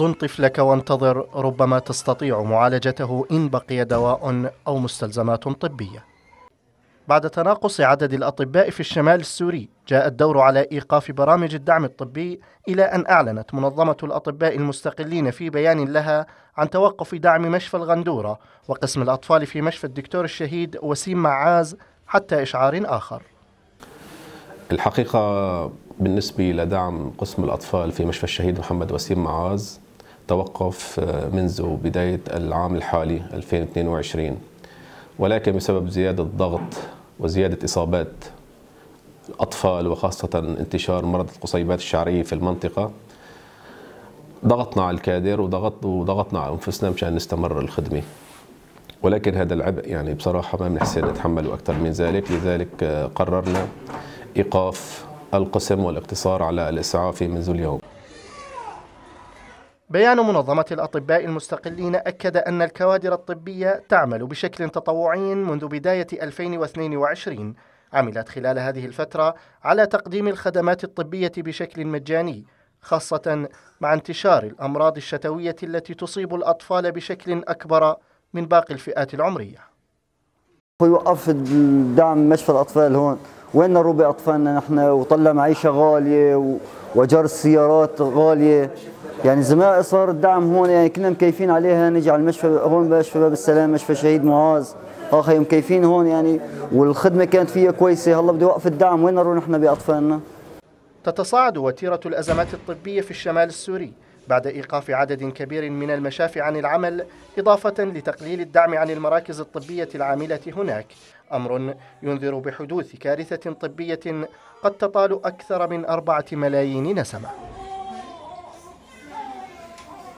احضن طفلك وانتظر ربما تستطيع معالجته إن بقي دواء أو مستلزمات طبية بعد تناقص عدد الأطباء في الشمال السوري جاء الدور على إيقاف برامج الدعم الطبي إلى أن أعلنت منظمة الأطباء المستقلين في بيان لها عن توقف دعم مشفى الغندورة وقسم الأطفال في مشفى الدكتور الشهيد وسيم معاز حتى إشعار آخر الحقيقة بالنسبة لدعم قسم الأطفال في مشفى الشهيد محمد وسيم معاز توقف آه، منذ بداية العام الحالي 2022 ولكن بسبب زيادة الضغط وزيادة إصابات الأطفال وخاصة انتشار مرض القصيبات الشعرية في المنطقة ضغطنا على الكادر وضغط وضغطنا على أنفسنا مشان نستمر الخدمة ولكن هذا العبء يعني بصراحة ما بنحسن نتحمله أكثر من ذلك لذلك آه، قررنا إيقاف القسم والاقتصار على الإسعاف منذ اليوم بيان منظمة الأطباء المستقلين أكد أن الكوادر الطبية تعمل بشكل تطوعي منذ بداية 2022 عملت خلال هذه الفترة على تقديم الخدمات الطبية بشكل مجاني خاصة مع انتشار الأمراض الشتوية التي تصيب الأطفال بشكل أكبر من باقي الفئات العمرية يوقف دعم مشفى الأطفال هون وين ربع اطفالنا نحن وطلع معيشه غاليه واجار السيارات غاليه يعني زي ما صار الدعم هون يعني كنا مكيفين عليها نجي على المشفى هون مشفى باب السلام مشفى شهيد معاذ اخي مكيفين هون يعني والخدمه كانت فيها كويسه هلا بده يوقف الدعم وين نروح نحن باطفالنا تتصاعد وتيره الازمات الطبيه في الشمال السوري بعد إيقاف عدد كبير من المشاف عن العمل إضافة لتقليل الدعم عن المراكز الطبية العاملة هناك أمر ينذر بحدوث كارثة طبية قد تطال أكثر من أربعة ملايين نسمة